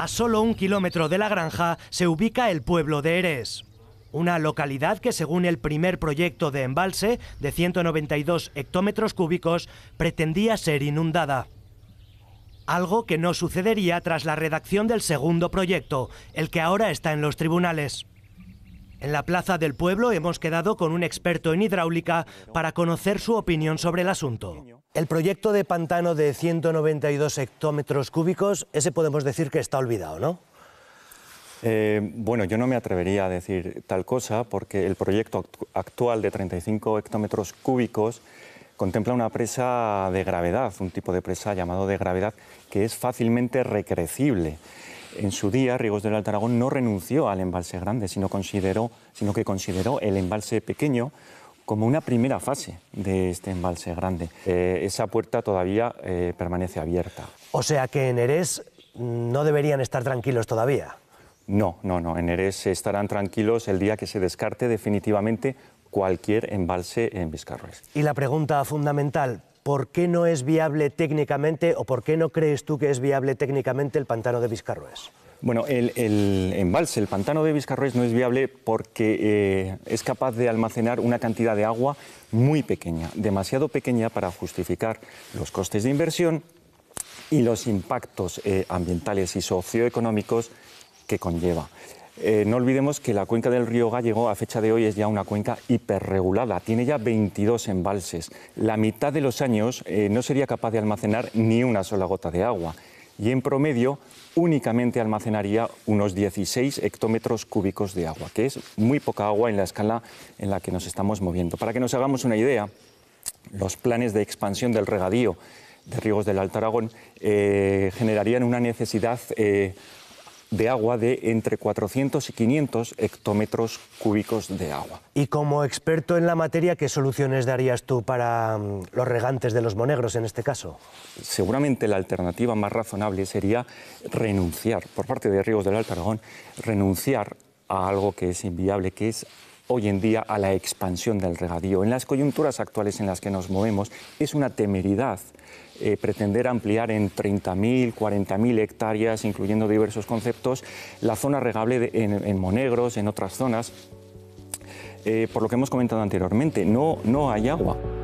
A solo un kilómetro de la granja se ubica el pueblo de Eres, una localidad que según el primer proyecto de embalse de 192 hectómetros cúbicos pretendía ser inundada. Algo que no sucedería tras la redacción del segundo proyecto, el que ahora está en los tribunales. En la plaza del pueblo hemos quedado con un experto en hidráulica para conocer su opinión sobre el asunto. El proyecto de pantano de 192 hectómetros cúbicos, ese podemos decir que está olvidado, ¿no? Eh, bueno, yo no me atrevería a decir tal cosa porque el proyecto actual de 35 hectómetros cúbicos contempla una presa de gravedad, un tipo de presa llamado de gravedad que es fácilmente recrecible. En su día, Ríos del Alto no renunció al embalse grande, sino que consideró el embalse pequeño como una primera fase de este embalse grande. Eh, esa puerta todavía eh, permanece abierta. O sea que en Erés no deberían estar tranquilos todavía. No, no, no. En Erés estarán tranquilos el día que se descarte definitivamente cualquier embalse en Vizcarroes. Y la pregunta fundamental, ¿por qué no es viable técnicamente o por qué no crees tú que es viable técnicamente el pantano de Vizcarroes? Bueno, el, embalse, el pantano de Vizcarroes no es viable porque eh, es capaz de almacenar una cantidad de agua muy pequeña, demasiado pequeña para justificar los costes de inversión y los impactos eh, ambientales y socioeconómicos que conlleva. Eh, no olvidemos que la cuenca del río Gallego a fecha de hoy es ya una cuenca hiperregulada, tiene ya 22 embalses. La mitad de los años no sería capaz de almacenar ni una sola gota de agua y en promedio únicamente almacenaría unos 16 hectómetros cúbicos de agua, que es muy poca agua en la escala en la que nos estamos moviendo. Para que nos hagamos una idea, los planes de expansión del regadío de riegos del Alto Aragón eh, generarían una necesidad eh, de agua de entre 400 y 500 hectómetros cúbicos de agua. Y como experto en la materia, ¿qué soluciones darías tú para mm, los regantes de los monegros en este caso? Seguramente la alternativa más razonable sería renunciar, por parte de Ríos del Alto Aragón, renunciar a algo que es inviable, que es hoy en día a la expansión del regadío. En las coyunturas actuales en las que nos movemos es una temeridad eh, pretender ampliar en 30.000, 40.000 hectáreas, incluyendo diversos conceptos, la zona regable en, Monegros, en otras zonas, eh, por lo que hemos comentado anteriormente, no, no hay agua.